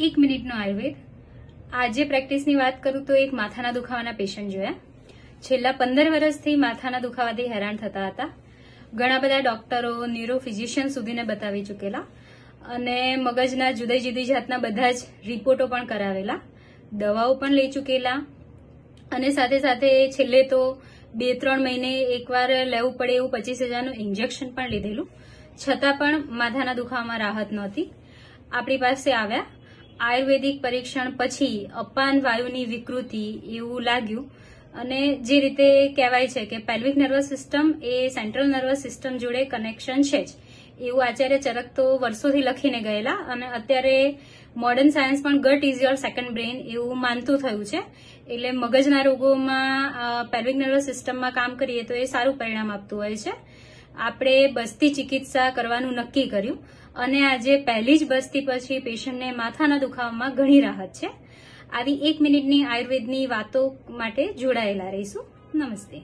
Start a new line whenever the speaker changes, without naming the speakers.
એક મિનિટનો આયુર્વેદ આજે પ્રેક્ટિસની વાત કરું તો એક માથાના દુખાવાના પેશન્ટ જોયા છેલ્લા પંદર વર્ષથી માથાના દુખાવાથી હેરાન થતા હતા ઘણા બધા ડોક્ટરો ન્યુરો ફિઝિશિયન સુધીને બતાવી ચૂકેલા અને મગજના જુદી જુદી જાતના બધા જ રિપોર્ટો પણ કરાવેલા દવાઓ પણ લઈ ચૂકેલા અને સાથે સાથે છેલ્લે તો બે ત્રણ મહિને એકવાર લેવું પડે એવું પચીસ હજારનું ઇન્જેક્શન પણ લીધેલું છતાં પણ માથાના દુખાવામાં રાહત નહોતી આપણી પાસે આવ્યા આયુર્વેદિક પરીક્ષણ પછી અપાન વાયુની વિકૃતિ એવું લાગ્યું અને જે રીતે કહેવાય છે કે પેલ્વિક નર્વસ સિસ્ટમ એ સેન્ટ્રલ નર્વસ સિસ્ટમ જોડે કનેક્શન છે જ એવું આચાર્ય ચરક તો વર્ષોથી લખીને ગયેલા અને અત્યારે મોર્ડન સાયન્સ પણ gut is your second brain એવું માનતું થયું છે એટલે મગજના રોગોમાં પેલ્વિક નર્વસ સિસ્ટમમાં કામ કરીએ તો એ સારું પરિણામ આપતું હોય છે આપણે બસ્તી ચિકિત્સા કરવાનું નક્કી કર્યું અને આજે પહેલી જ બસ્તી પછી પેશન્ટને માથાના દુખાવામાં ઘણી રાહત છે આવી એક મિનિટની આયુર્વેદની વાતો માટે જોડાયેલા રહીશું નમસ્તે